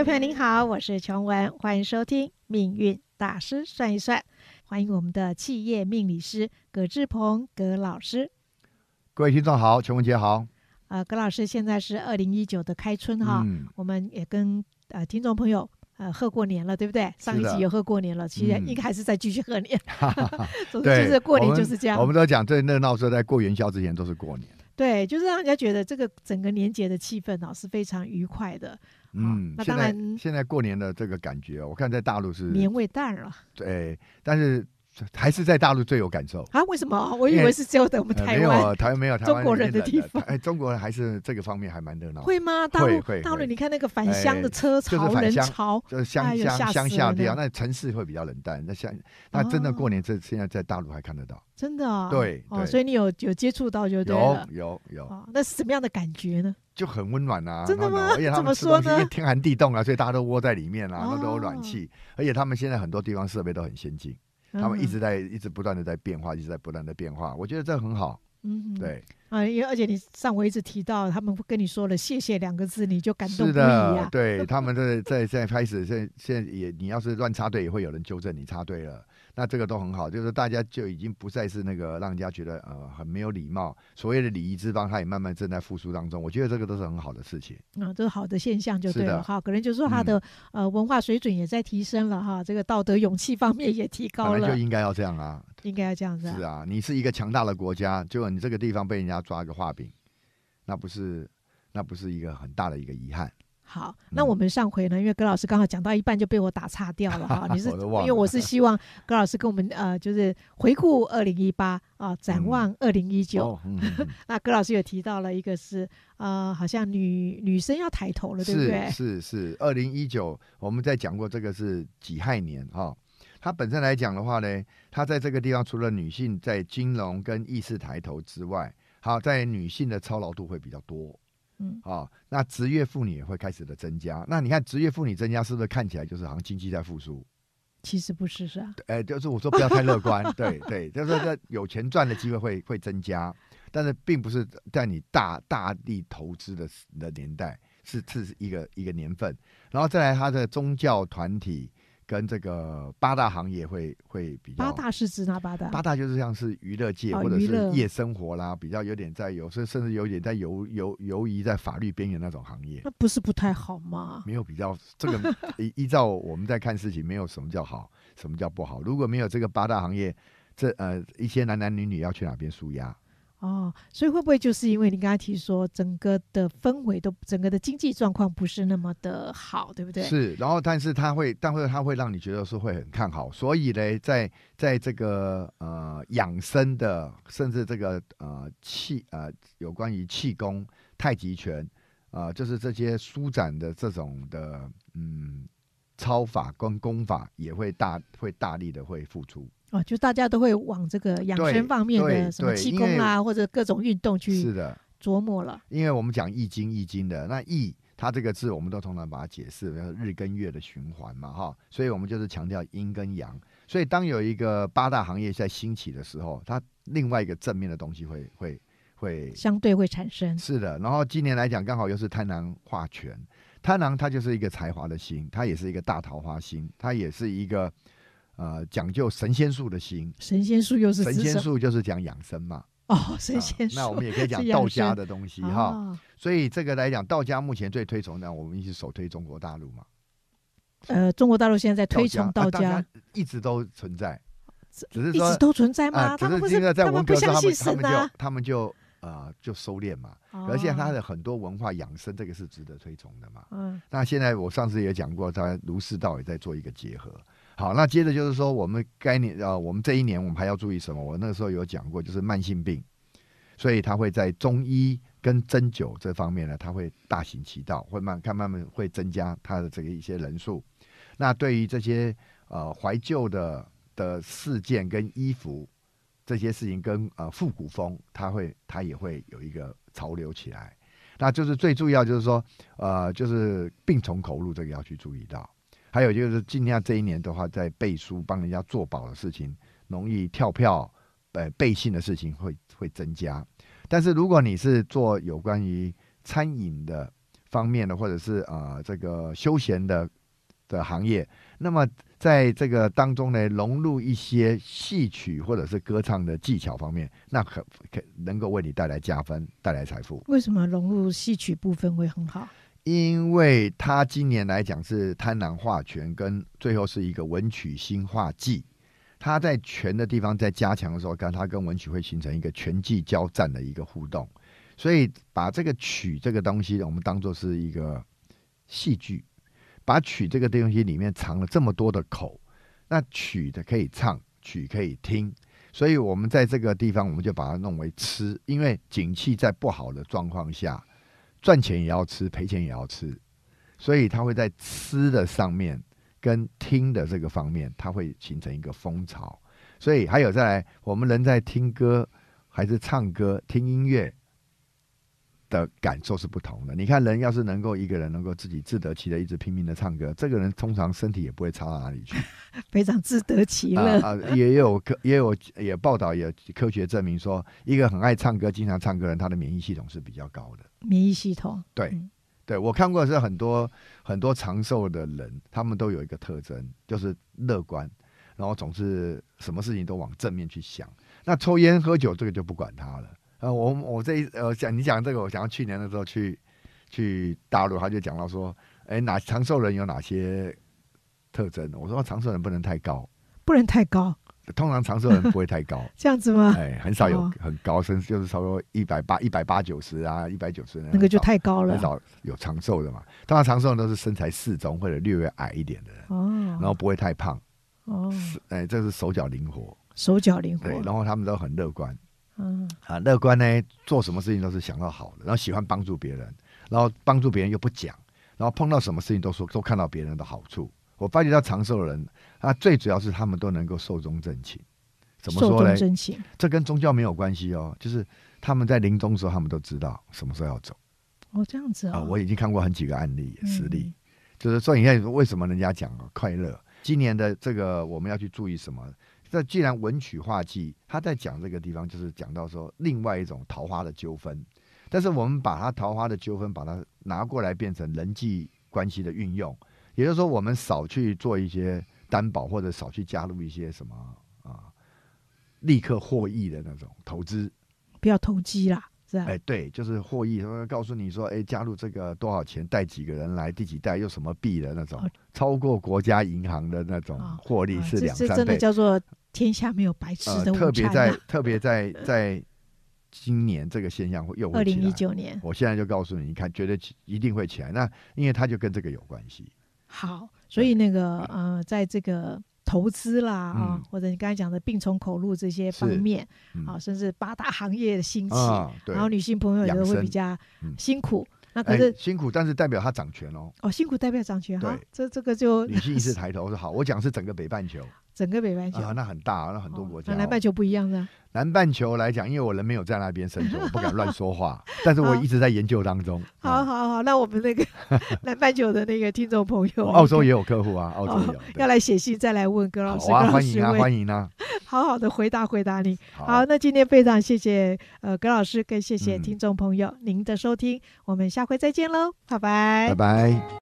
各位朋友您好，我是琼文，欢迎收听命运大师算一算。欢迎我们的企业命理师葛志鹏葛老师。各位听众好，琼文姐好。呃，葛老师，现在是二零一九的开春哈，我们也跟呃听众朋友呃贺过年了，对不对？上一集也贺过年了，其实应该还是在继续贺年。哈 总之就是过年就是这样。我们都在讲最热闹是在过元宵之前，都是过年。对，就是让人家觉得这个整个年节的气氛哦是非常愉快的。嗯，那当然，现在过年的这个感觉，我看在大陆是年味淡了。对，但是。还是在大陆最有感受啊？为什么？我以为是只有在我们台湾没有台湾没有 中国人的地方，哎，中国人还是这个方面还蛮热闹。会吗？大陆，大陆，你看那个返乡的车潮人潮，就是乡乡乡下地啊，那城市会比较冷淡。那乡那真的过年这现在在大陆还看得到，真的啊？对哦，所以你有有接触到就对了。有有有，那是什么样的感觉呢？就很温暖啊！真的吗？怎么说呢？天寒地冻啊，所以大家都窝在里面啊，都都有暖气，而且他们现在很多地方设备都很先进。他们一直在一直不断的在变化，一直在不断的变化。我觉得这很好，嗯，对啊，因为而且你上回一直提到他们跟你说了“谢谢”两个字，你就感动不对，他们在在在开始，现现在也你要是乱插队，也会有人纠正你插队了。那这个都很好，就是大家就已经不再是那个让人家觉得呃很没有礼貌，所谓的礼仪之邦，它也慢慢正在复苏当中。我觉得这个都是很好的事情，啊，这是好的现象就对了。哈。可能就是说他的呃文化水准也在提升了哈，这个道德勇气方面也提高了。本来就应该要这样啊，应该要这样子。是啊，你是一个强大的国家，就你这个地方被人家抓个画饼，那不是那不是一个很大的一个遗憾。好，那我们上回呢，因为葛老师刚好讲到一半就被我打岔掉了哈。你是 因为我是 希望葛老师跟我们呃，就是回顾二零一八啊，展望二零一九。那葛老师有提到了一个，是啊，好像女女生要抬头了，对不对？是是，二零一九我们在讲过这个是己亥年哈。它本身来讲的话呢，它在这个地方除了女性在金融跟意识抬头之外，好在女性的操劳度会比较多。嗯啊，那职业妇女也会开始的增加。那你看职业妇女增加是不是看起来就是好像经济在复苏？其实不是，是啊。哎，就是我说不要太乐观。对对，就是说有钱赚的机会会会增加，但是并不是在你大大力投资的的年代，是是一个一个年份。然后再来他的宗教团体。跟这个八大行业会会比较，八大是指哪八大？八大就是像是娱乐界或者是夜生活啦，比较有点在有，甚甚至有点在游游游移在法律边缘那种行业，那不是不太好吗？没有比较，这个 依依照我们在看事情，没有什么叫好，什么叫不好？如果没有这个八大行业，这呃一些男男女女要去哪边舒压？哦，所以会不会就是因为你刚才提说整个的氛围都，整个的经济状况不是那么的好，对不对？是，然后但是他会，但会他会让你觉得是会很看好，所以呢，在在这个呃养生的，甚至这个呃气呃有关于气功、太极拳，啊，就是这些舒展的这种的嗯操法跟功法也会大，会大力的会付出。哦，就大家都会往这个养生方面的什么气功啊，或者各种运动去是的琢磨了。因为我们讲易经，易经的那易，它这个字我们都通常把它解释为日跟月的循环嘛，哈，所以我们就是强调阴跟阳。所以当有一个八大行业在兴起的时候，它另外一个正面的东西会会会相对会产生。是的，然后今年来讲，刚好又是贪狼化权，贪狼它就是一个才华的星，它也是一个大桃花星，它也是一个。呃，讲究神仙术的心，神仙术又是神仙术就是讲养生嘛。哦，神仙术，那我们也可以讲道家的东西哈。所以这个来讲，道家目前最推崇的，我们一直首推中国大陆嘛。呃，中国大陆现在在推崇道家，一直都存在，只是一直都存在吗？只们不是，在们不相信神们他们就，他们就，呃，就收敛嘛。而且他的很多文化养生，这个是值得推崇的嘛。嗯。那现在我上次也讲过，他儒释道也在做一个结合。好，那接着就是说，我们该年呃，我们这一年我们还要注意什么？我那个时候有讲过，就是慢性病，所以他会在中医跟针灸这方面呢，他会大行其道，会慢，慢慢慢会增加他的这个一些人数。那对于这些呃怀旧的的事件跟衣服这些事情跟呃复古风，他会他也会有一个潮流起来。那就是最重要就是说，呃，就是病从口入，这个要去注意到。还有就是，尽量这一年的话，在背书帮人家做保的事情，容易跳票、呃背信的事情会会增加。但是如果你是做有关于餐饮的方面的，或者是啊这个休闲的的行业，那么在这个当中呢，融入一些戏曲或者是歌唱的技巧方面，那可可能够为你带来加分，带来财富。为什么融入戏曲部分会很好？因为他今年来讲是贪婪化权，跟最后是一个文曲星化忌，他在权的地方在加强的时候，跟他跟文曲会形成一个权技交战的一个互动，所以把这个曲这个东西，我们当做是一个戏剧，把曲这个东西里面藏了这么多的口，那曲的可以唱，曲可以听，所以我们在这个地方，我们就把它弄为吃，因为景气在不好的状况下。赚钱也要吃，赔钱也要吃，所以他会在吃的上面跟听的这个方面，他会形成一个风潮。所以还有再来，我们人在听歌还是唱歌听音乐。的感受是不同的。你看，人要是能够一个人能够自己自得其乐，一直拼命的唱歌，这个人通常身体也不会差到哪里去。非常自得其乐啊！也有科也有也报道，也科学证明说，一个很爱唱歌、经常唱歌人，他的免疫系统是比较高的。免疫系统对对，我看过是很多很多长寿的人，他们都有一个特征，就是乐观，然后总是什么事情都往正面去想。那抽烟喝酒这个就不管他了。呃，我我这呃讲你讲这个，我想到去年的时候去去大陆，他就讲到说，哎，哪长寿人有哪些特征？我说长寿人不能太高，不能太高。通常长寿人不会太高，这样子吗？哎，很少有很高，甚至就是差不多一百八、一百八九十啊、一百九十。那个就太高了。很少有长寿的嘛，通常长寿人都是身材适中或者略微矮一点的人，哦，然后不会太胖，哦，哎，这是手脚灵活，手脚灵活，对，然后他们都很乐观。啊，乐观呢，做什么事情都是想到好的，然后喜欢帮助别人，然后帮助别人又不讲，然后碰到什么事情都说都看到别人的好处。我发觉到长寿的人啊，最主要是他们都能够寿终正寝。怎么说呢？这跟宗教没有关系哦，就是他们在临终的时候，他们都知道什么时候要走。哦，这样子啊。我已经看过很几个案例实例，就是说你看，为什么人家讲快乐？今年的这个我们要去注意什么？那既然文曲画技，他在讲这个地方，就是讲到说另外一种桃花的纠纷。但是我们把他桃花的纠纷，把它拿过来变成人际关系的运用，也就是说，我们少去做一些担保，或者少去加入一些什么啊，立刻获益的那种投资，不要投机啦，是吧？哎，对，就是获益，他们告诉你说，哎，加入这个多少钱，带几个人来，第几代又什么币的那种，超过国家银行的那种获利是两三倍，真的叫做。天下没有白吃的特别在特别在在今年这个现象会又二零一九年，我现在就告诉你，你看，绝对一定会起来。那因为它就跟这个有关系。好，所以那个呃，在这个投资啦啊，或者你刚才讲的病从口入这些方面，啊，甚至八大行业的兴起，然后女性朋友也会比较辛苦。那可是辛苦，但是代表他掌权哦。哦，辛苦代表掌权。哈。这这个就女性一直抬头说好，我讲是整个北半球。整个北半球，那很大，那很多国家。南半球不一样的。南半球来讲，因为我人没有在那边生活，不敢乱说话。但是我一直在研究当中。好，好，好，那我们那个 南半球的那个听众朋友，澳洲也有客户啊，澳洲要来写信再来问葛老师。好啊，欢迎啊，欢迎啊。好好的回答回答你。好，那今天非常谢谢呃葛老师，更谢谢听众朋友您的收听，我们下回再见喽，拜拜。拜拜。